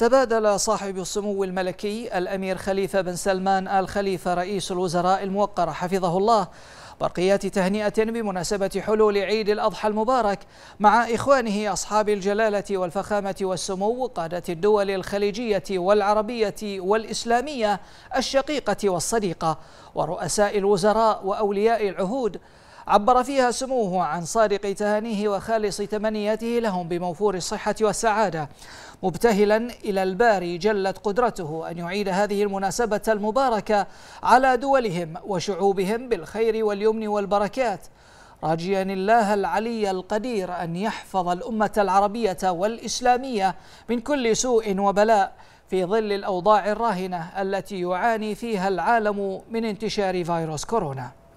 تبادل صاحب السمو الملكي الأمير خليفة بن سلمان آل خليفة رئيس الوزراء الموقر حفظه الله برقيات تهنئة بمناسبة حلول عيد الأضحى المبارك مع إخوانه أصحاب الجلالة والفخامة والسمو قادة الدول الخليجية والعربية والإسلامية الشقيقة والصديقة ورؤساء الوزراء وأولياء العهود عبر فيها سموه عن صادق تهانيه وخالص تمنياته لهم بموفور الصحة والسعادة مبتهلا إلى الباري جلت قدرته أن يعيد هذه المناسبة المباركة على دولهم وشعوبهم بالخير واليمن والبركات راجيا الله العلي القدير أن يحفظ الأمة العربية والإسلامية من كل سوء وبلاء في ظل الأوضاع الراهنة التي يعاني فيها العالم من انتشار فيروس كورونا